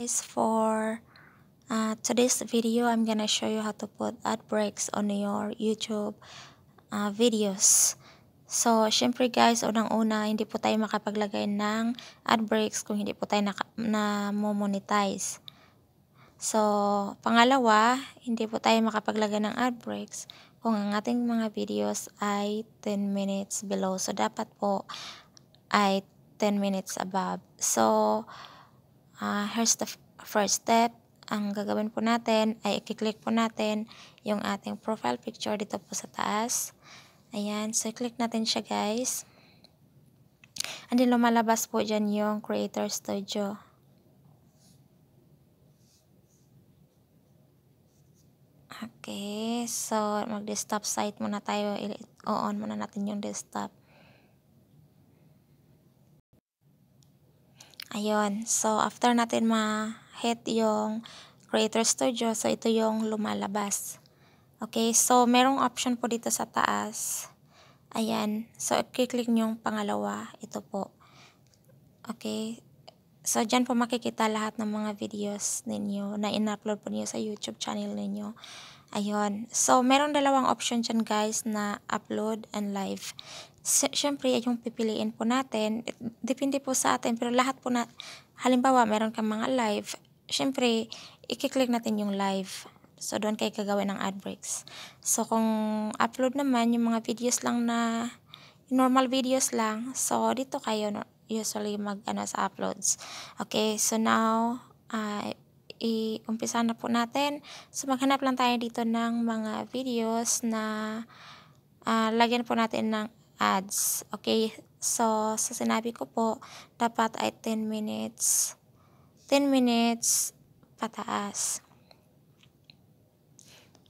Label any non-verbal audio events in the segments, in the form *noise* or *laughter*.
is for uh, today's video I'm gonna show you how to put ad breaks on your YouTube uh, videos so syempre guys unang una hindi po tayo makapaglagay ng ad breaks kung hindi po tayo na, na monetize so pangalawa hindi po tayo makapaglagay ng ad breaks kung ang ating mga videos ay 10 minutes below so dapat po ay 10 minutes above so uh, here's the first step. Ang gagawin po natin ay i-click po natin yung ating profile picture dito po sa taas. Ayan, so click natin siya guys. And then lumalabas po dyan yung Creator Studio. Okay, so mag-desktop site muna tayo. I-on muna natin yung desktop. Ayun. So, after natin ma-hit yung Creator Studio, so ito yung lumalabas. Okay, so merong option po dito sa taas. Ayan. So, i-click nyo yung pangalawa. Ito po. Okay. So, dyan po makikita lahat ng mga videos ninyo na in-upload po niyo sa YouTube channel ninyo. Ayun. So, merong dalawang option dyan guys na upload and live. Siyempre, yung pipiliin po natin, depende po sa atin, pero lahat po na, halimbawa, meron kang mga live, siyempre, i-click natin yung live. So, doon kayo gagawin ng ad breaks. So, kung upload naman, yung mga videos lang na, normal videos lang, so, dito kayo usually mag, ano, sa uploads. Okay, so now, uh, i-umpisa na po natin. So maghanap lang tayo dito ng mga videos na uh, lagyan po natin ng ads. Okay, so sa sinabi ko po, dapat ay 10 minutes. 10 minutes pataas.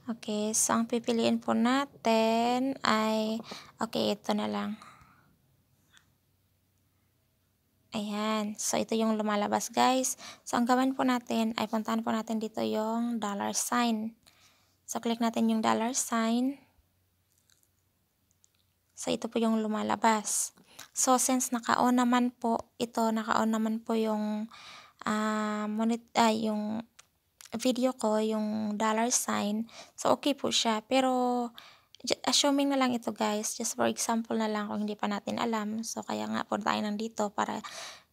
Okay, so ang pipiliin po natin ay, okay, ito na lang. Ayan. So, ito yung lumalabas, guys. So, ang gawin po natin ay puntahan po natin dito yung dollar sign. So, click natin yung dollar sign. So, ito po yung lumalabas. So, since naka-on naman po, ito, naka-on naman po yung, uh, ah, monet, uh, yung video ko, yung dollar sign. So, okay po siya. Pero, assuming na lang ito guys, just for example na lang kung hindi pa natin alam. So, kaya nga po tayo nandito para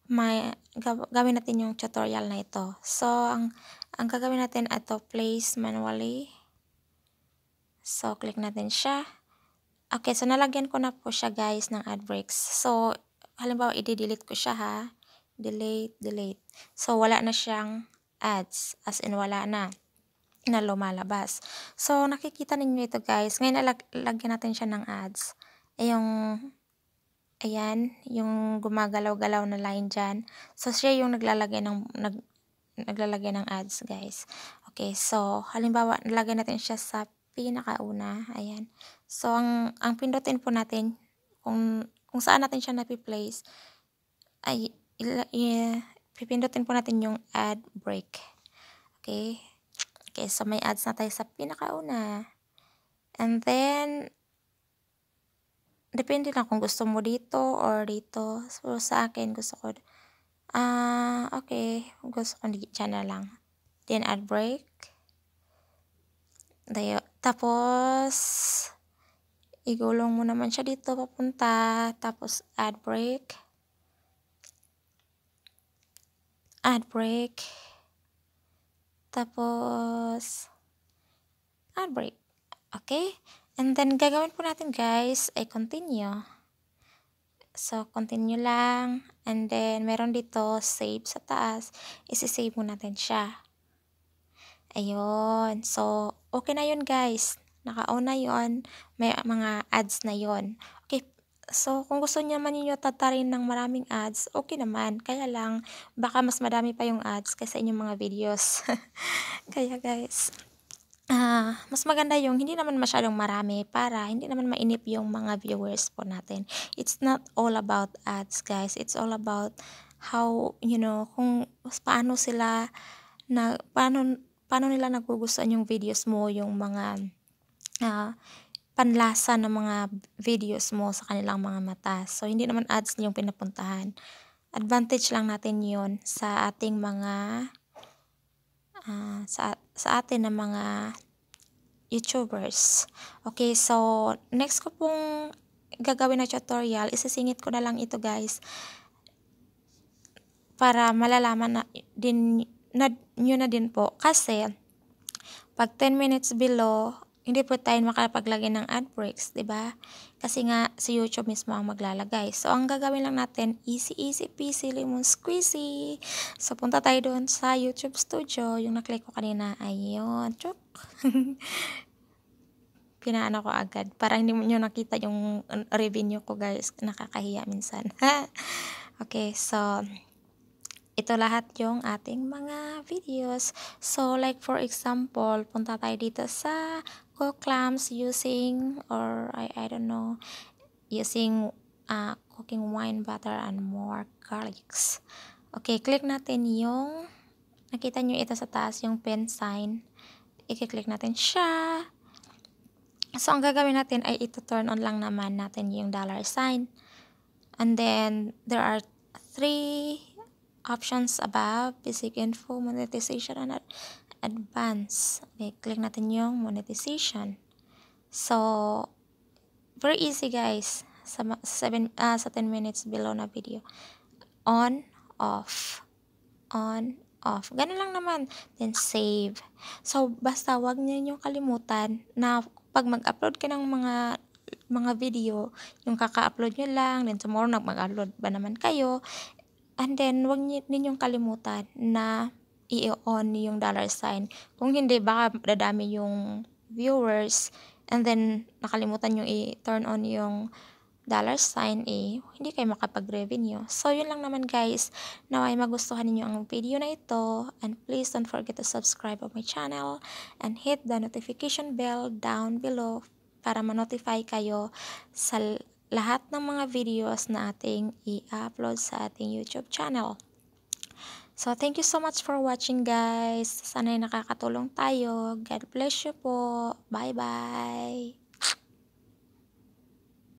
may, gawin natin yung tutorial na ito. So, ang, ang gagawin natin ito, place manually. So, click natin siya. Okay, so nalagyan ko na po siya guys ng ad breaks. So, halimbawa, i-delete ko siya ha. Delete, delete. So, wala na siyang ads. As in, wala na na lumalabas. So, nakikita ninyo ito guys. Ngayon, lagyan natin siya ng ads. Ay eh, yung, ayan, yung gumagalaw-galaw na line dyan. So, siya yung naglalagay ng, nag, naglalagay ng ads guys. Okay, so, halimbawa, nalagay natin siya sa pinakauna. Ayan. So, ang, ang pindutin po natin, kung, kung saan natin siya napiplace, ay, ila, yeah, pipindutin po natin yung ad break. Okay, Okay, so may ads na tayo sa pinakauna. And then, depende lang kung gusto mo dito or dito. So, sa akin, gusto ko, ah, uh, okay, gusto ko dyan na lang. Then, ad break. Dayo. Tapos, igulong mo naman siya dito papunta. Tapos, ad break. Ad break. Tapos, and break. Okay? And then, gagawin po natin guys ay continue. So, continue lang. And then, meron dito save sa taas. Isisave mo natin siya. Ayun. So, okay na yun guys. Naka-on na yun. May mga ads na yun. So, kung gusto niya man ninyo tatarin ng maraming ads, okay naman. Kaya lang, baka mas madami pa yung ads kaysa inyong mga videos. *laughs* Kaya guys, uh, mas maganda yung hindi naman masyadong marami para hindi naman mainip yung mga viewers po natin. It's not all about ads guys. It's all about how, you know, kung paano sila na, paano, paano nila nagugustuhan yung videos mo, yung mga, uh, panlasa ng mga videos mo sa kanilang mga mata. So, hindi naman ads yung pinapuntahan. Advantage lang natin yon sa ating mga uh, sa, sa atin ng mga YouTubers. Okay, so next ko pong gagawin na tutorial, isisingit ko na lang ito guys para malalaman na din na, nyo na din po kasi pag 10 minutes below hindi po tayo makapaglagay ng ad breaks, 'di ba? Kasi nga sa YouTube mismo ang maglalagay. So ang gagawin lang natin, easy easy peasy lemon squeezy. So punta tayo doon sa YouTube Studio, yung na-click ko kanina. Ayun, chok. *laughs* pinaano ko agad para hindi mo nakita yung revenue ko guys. Nakakahiya minsan. *laughs* okay, so ito lahat yung ating mga videos. So, like for example, punta tayo dito sa clams using or I, I don't know, using uh, cooking wine, butter, and more garlics. Okay, click natin yung, nakita nyo ito sa taas, yung pen sign. I-click natin siya. So, ang gagawin natin ay ito turn on lang naman natin yung dollar sign. And then, there are three options above, basic info, monetization, and advanced. Okay, click natin yung monetization. So, very easy guys. Sa, 7, uh, sa 10 ah, minutes below na video. On, off. On, off. Ganun lang naman. Then, save. So, basta wag niyo kalimutan na pag mag-upload ka ng mga mga video, yung kaka-upload nyo lang, then tomorrow nag-upload ba naman kayo, And then, huwag ninyong kalimutan na i-on yung dollar sign. Kung hindi, baka dadami yung viewers. And then, nakalimutan yung i-turn on yung dollar sign eh, hindi kayo makapag-revenue. So, yun lang naman guys. Naway magustuhan ninyo ang video na ito. And please don't forget to subscribe on my channel. And hit the notification bell down below para ma-notify kayo sa lahat ng mga videos na ating i-upload sa ating YouTube channel. So, thank you so much for watching guys. Sana'y nakakatulong tayo. God bless you po. Bye-bye.